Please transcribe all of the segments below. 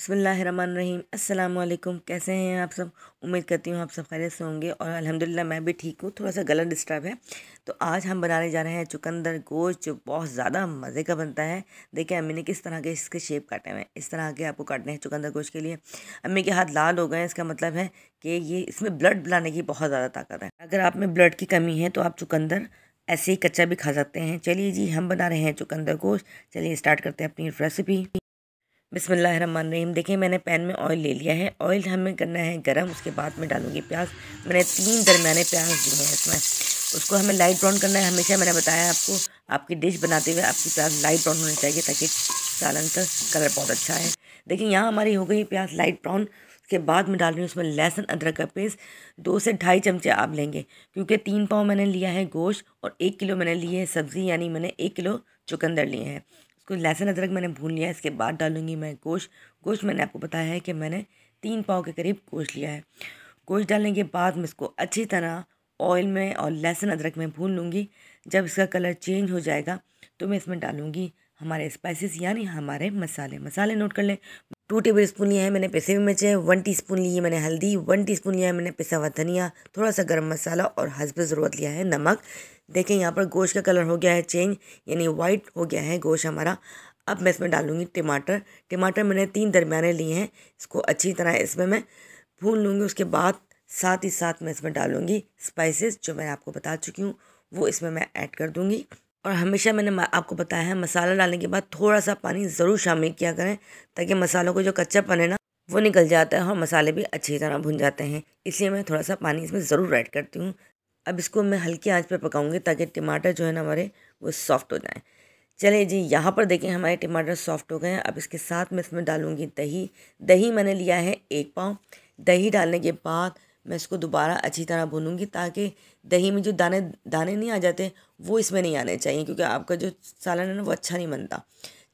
बसमीम अल्लाम कैसे हैं आप सब उम्मीद करती हूँ आप सब खैरियत से होंगे और अल्हम्दुलिल्लाह मैं भी ठीक हूँ थोड़ा सा गला डिस्टर्ब है तो आज हम बनाने जा रहे हैं चुकंदर गोश्त जो बहुत ज़्यादा मज़े का बनता है देखिए अम्मी ने किस तरह के इसके शेप काटे हुए हैं इस तरह के आपको काटने हैं चुकंदर गोश्त के लिए अम्मी के हाथ लाल हो गए इसका मतलब है कि ये इसमें ब्लड बुलाने की बहुत ज़्यादा ताकत है अगर आप में ब्लड की कमी है तो आप चुकंदर ऐसे ही कच्चा भी खा सकते हैं चलिए जी हम बना रहे हैं चुकंदर गोश्त चलिए स्टार्ट करते हैं अपनी रेसिपी रहीम देखिए मैंने पैन में ऑयल ले लिया है ऑयल हमें करना है गर्म उसके बाद में डालूंगी प्याज मैंने तीन दरमियाने प्याज दिए हैं इसमें उसको हमें लाइट ब्राउन करना है हमेशा मैंने बताया आपको आपकी डिश बनाते हुए आपकी प्याज लाइट ब्राउन होनी चाहिए ताकि सालन का कलर बहुत अच्छा है देखिए यहाँ हमारी हो गई प्याज लाइट ब्राउन उसके बाद में डाल रही हूँ उसमें लहसुन अदरक का पेस्ट दो से ढाई चमचे आप लेंगे क्योंकि तीन पाव मैंने लिया है गोश्त और एक किलो मैंने लिए है सब्ज़ी यानी मैंने एक किलो चुकंदर लिए हैं इसको लहसुन अदरक मैंने भून लिया इसके बाद डालूंगी मैं गोश्त गोश्त मैंने आपको बताया है कि मैंने तीन पाव के करीब गोश्त लिया है गोश्त डालने के बाद मैं इसको अच्छी तरह ऑयल में और लहसुन अदरक में भून लूँगी जब इसका कलर चेंज हो जाएगा तो मैं इसमें डालूँगी हमारे स्पाइसेस यानी हमारे मसाले मसाले नोट कर लें टू टेबल स्पून लिया है मैंने पैसे भी मिर्चें वन टी स्पून ली है मैंने हल्दी वन टी स्पून लिया है मैंने पिसा हुआ धनिया थोड़ा सा गर्म मसाला और हसब ज़रूरत लिया है नमक देखें यहाँ पर गोश्त का कलर हो गया है चेंज यानी वाइट हो गया है गोश्त हमारा अब मैं इसमें डालूंगी टमाटर टमाटर मैंने तीन दरमियाने लिए हैं इसको अच्छी तरह इसमें मैं भून लूँगी उसके बाद साथ ही साथ मैं इसमें डालूँगी स्पाइसिस जो मैं आपको बता चुकी हूँ वो इसमें मैं ऐड कर दूँगी और हमेशा मैंने आपको बताया है मसाला डालने के बाद थोड़ा सा पानी ज़रूर शामिल किया करें ताकि मसालों को जो पन है ना वो निकल जाता है और मसाले भी अच्छी तरह भुन जाते हैं इसलिए मैं थोड़ा सा पानी इसमें ज़रूर ऐड करती हूँ अब इसको मैं हल्की आँच पर पकाऊंगी ताकि टमाटर जो है ना हमारे वो सॉफ्ट हो जाए चलिए जी यहाँ पर देखें हमारे टमाटर सॉफ्ट हो गए हैं अब इसके साथ मैं इसमें डालूँगी दही दही मैंने लिया है एक पाव दही डालने के बाद मैं इसको दोबारा अच्छी तरह भूनूंगी ताकि दही में जो दाने दाने नहीं आ जाते वो इसमें नहीं आने चाहिए क्योंकि आपका जो सालन है ना वो अच्छा नहीं बनता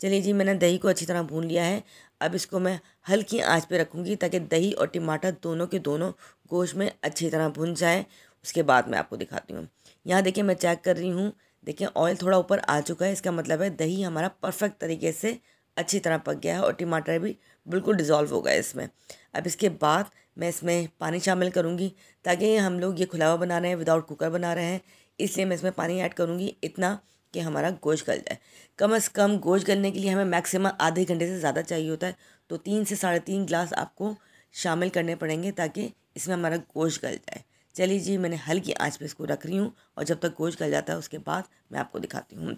चलिए जी मैंने दही को अच्छी तरह भून लिया है अब इसको मैं हल्की आंच पे रखूँगी ताकि दही और टमाटर दोनों के दोनों गोश्त में अच्छी तरह भून जाए उसके बाद मैं आपको दिखाती हूँ यहाँ देखिए मैं चेक कर रही हूँ देखिए ऑयल थोड़ा ऊपर आ चुका है इसका मतलब है दही हमारा परफेक्ट तरीके से अच्छी तरह पक गया है और टमाटर भी बिल्कुल डिज़ोल्व हो गया है इसमें अब इसके बाद मैं इसमें पानी शामिल करूँगी ताकि हम लोग ये खुलावा बना रहे हैं विदाउट कुकर बना रहे हैं इसलिए मैं इसमें पानी ऐड करूँगी इतना कि हमारा गोश्त गल जाए कम से कम गोश्त गलने के लिए हमें मैक्सिमम आधे घंटे से ज़्यादा चाहिए होता है तो तीन से साढ़े तीन गिलास आपको शामिल करने पड़ेंगे ताकि इसमें हमारा गोश्त गल जाए चलिए जी मैंने हल्की आंच पे इसको रख रही हूँ और जब तक गोश्त गल जाता है उसके बाद मैं आपको दिखाती हूँ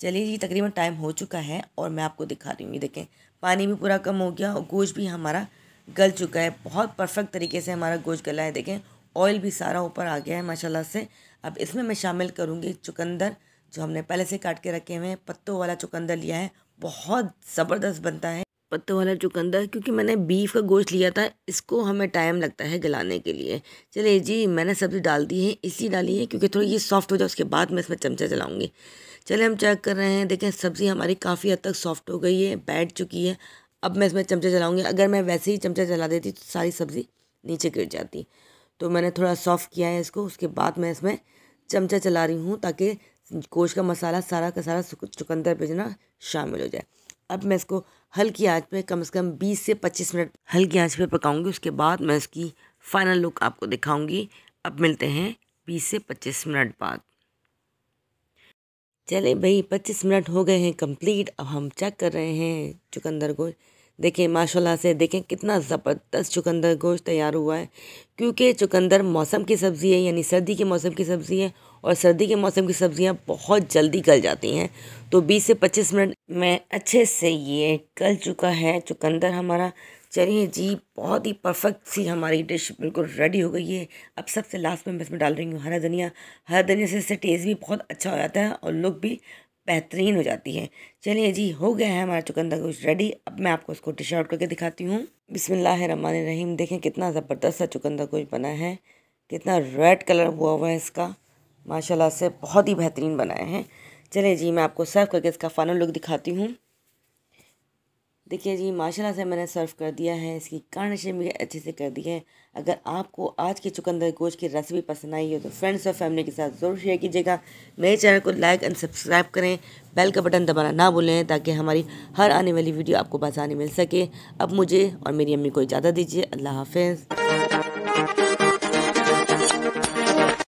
चलिए जी तकरीबन टाइम हो चुका है और मैं आपको दिखा रही हूँ ये देखें पानी भी पूरा कम हो गया और गोश्त भी हमारा गल चुका है बहुत परफेक्ट तरीके से हमारा गोश्त गला है देखें ऑयल भी सारा ऊपर आ गया है माशाल्लाह से अब इसमें मैं शामिल करूँगी चुकंदर जो हमने पहले से काट के रखे हुए हैं पत्तों वाला चुकंदर लिया है बहुत ज़बरदस्त बनता है पत्तों वाला चुकंदर क्योंकि मैंने बीफ का गोश्त लिया था इसको हमें टाइम लगता है गलाने के लिए चलिए जी मैंने सब्ज़ी डाल दी है इसी डाली है क्योंकि थोड़ी ये सॉफ्ट हो जाए उसके बाद मैं इसमें चमचा चलाऊँगी चले हम चेक कर रहे हैं देखें सब्ज़ी हमारी काफ़ी हद तक सॉफ्ट हो गई है बैठ चुकी है अब मैं इसमें चमचा चलाऊँगी अगर मैं वैसे ही चमचा चला देती तो सारी सब्ज़ी नीचे गिर जाती तो मैंने थोड़ा सॉफ्ट किया है इसको उसके बाद मैं इसमें चमचा चला रही हूँ ताकि कोश का मसाला सारा का सारा चुकंदर भेजना शामिल हो जाए अब मैं इसको हल्की आंच पे कम से कम 20 से 25 मिनट हल्की आंच पे पकाऊंगी उसके बाद मैं इसकी फ़ाइनल लुक आपको दिखाऊंगी अब मिलते हैं 20 से 25 मिनट बाद चले भाई पच्चीस मिनट हो गए हैं कंप्लीट अब हम चेक कर रहे हैं चुकंदर गोश्त देखें माशाल्लाह से देखें कितना ज़बरदस्त चुकंदर गोश्त तैयार हुआ है क्योंकि चुकंदर मौसम की सब्ज़ी है यानी सर्दी के मौसम की सब्ज़ी है और सर्दी के मौसम की सब्ज़ियाँ बहुत जल्दी गल जाती हैं तो 20 से 25 मिनट में अच्छे से ये गल चुका है चुकंदर हमारा चलिए जी बहुत ही परफेक्ट सी हमारी डिश बिल्कुल रेडी हो गई है अब सबसे लास्ट में मैं इसमें डाल रही हूँ हरा धनिया हरा धनिया से इससे टेस्ट भी बहुत अच्छा हो जाता है और लुक भी बेहतरीन हो जाती है चलिए जी हो गया है हमारा चुकंदर गोश्त रेडी अब मैं आपको इसको डिश आउट करके दिखाती हूँ रहीम देखें कितना ज़बरदस्त सा चुकंदर गोश्त बना है कितना रेड कलर हुआ हुआ है इसका माशाल्लाह से बहुत ही बेहतरीन बनाए हैं चलिए जी मैं आपको सर्व करके इसका फाइनल लुक दिखाती हूँ देखिए जी माशाल्लाह से मैंने सर्व कर दिया है इसकी गार्निशिंग भी अच्छे से कर दी है अगर आपको आज की चुकंदर गोश्त की रेसिपी पसंद आई हो तो फ्रेंड्स और फैमिली के साथ ज़रूर शेयर कीजिएगा मेरे चैनल को लाइक एंड सब्सक्राइब करें बेल का बटन दबाना ना भूलें ताकि हमारी हर आने वाली वीडियो आपको बसानी मिल सके अब मुझे और मेरी अम्मी को इजाज़त दीजिए अल्लाह हाफिज़